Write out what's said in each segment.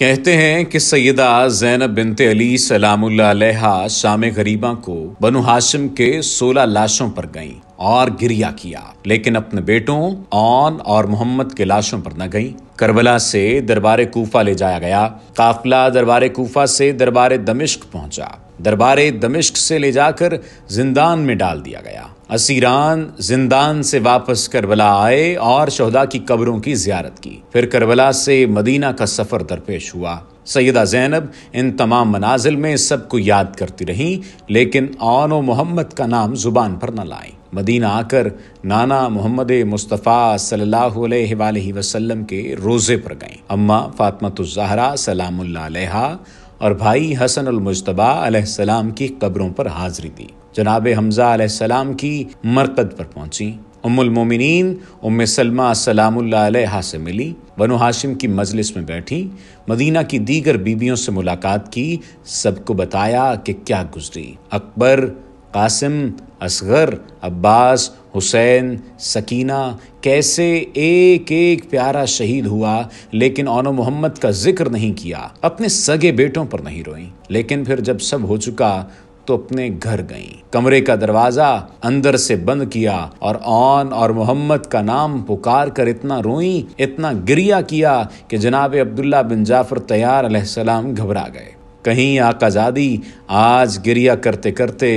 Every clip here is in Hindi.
कहते हैं कि सैदा जैनब बिनते अली सलाम शाम गरीबा को बनु हाशिम के 16 लाशों पर गई और गिरिया किया लेकिन अपने बेटों ओन और मोहम्मद के लाशों पर न गई करबला से दरबार कोफा ले जाया गया काफिला दरबार कोफा से दरबार दमिश्क पहुंचा दरबार दमिश्क से ले जाकर जिंदान में डाल दिया गया असीरान जिंदान से वापस करबला आए और शहदा की कब्रों की जियारत की फिर करबला से मदीना का सफ़र दरपेश हुआ सैदा जैनब इन तमाम मनाजिल में सबको याद करती रहीं लेकिन व मोहम्मद का नाम ज़ुबान पर न लाएं मदीना आकर नाना मोहम्मद मुस्तफ़ा सल्लल्लाहु वसल्लम के रोज़े पर गईं अम्मा फ़ातमतुज़हरा सलाम्ला और भाई हसन अल मुशतबा की कब्रों पर हाजिरी दी जनाब हमजा अलैहिस्सलाम की मरकद पर पहुंची उमुल उम सलमा सलाम से मिली बनु हाशिम की मजलिस में बैठी मदीना की दीगर बीबियों से मुलाकात की सबको बताया कि क्या गुजरी अकबर कासिम असगर अब्बास हुसैन सकीना कैसे एक एक प्यारा शहीद हुआ लेकिन ओनो मोहम्मद का जिक्र नहीं किया अपने सगे बेटों पर नहीं रोई लेकिन फिर जब सब हो चुका तो अपने घर गई कमरे का दरवाजा अंदर से बंद किया और ऑन और मोहम्मद का नाम पुकार कर इतना रोई इतना गिरिया किया कि जनाब अब्दुल्ला बिन जाफर तैयार सलाम घबरा गए कहीं आकाजादी आज गिरिया करते करते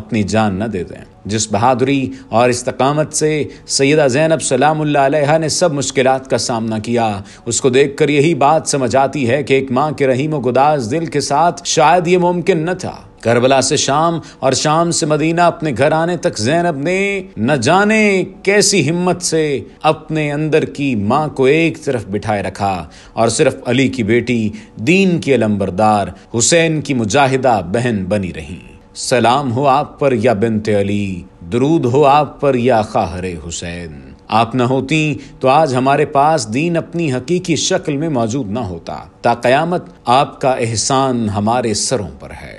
अपनी जान न दे दें जिस बहादुरी और इस्तकामत से सैदा ज़ैनब सलामुल्ला ने सब मुश्किल का सामना किया उसको देख कर यही बात समझ आती है कि एक माँ के रहीम गुदास दिल के साथ शायद ये मुमकिन न था करबला से शाम और शाम से मदीना अपने घर आने तक जैनब ने न जाने कैसी हिम्मत से अपने अंदर की माँ को एक तरफ बिठाए रखा और सिर्फ अली की बेटी दीन की अलंबरदार हुसैन की मुजाहिदा बहन बनी रही सलाम हो आप पर या बिनते अली दरूद हो आप पर या खाहरे हुसैन आप न होती तो आज हमारे पास दीन अपनी हकीकी शक्ल में मौजूद ना होता ताकयामत आपका एहसान हमारे सरों पर है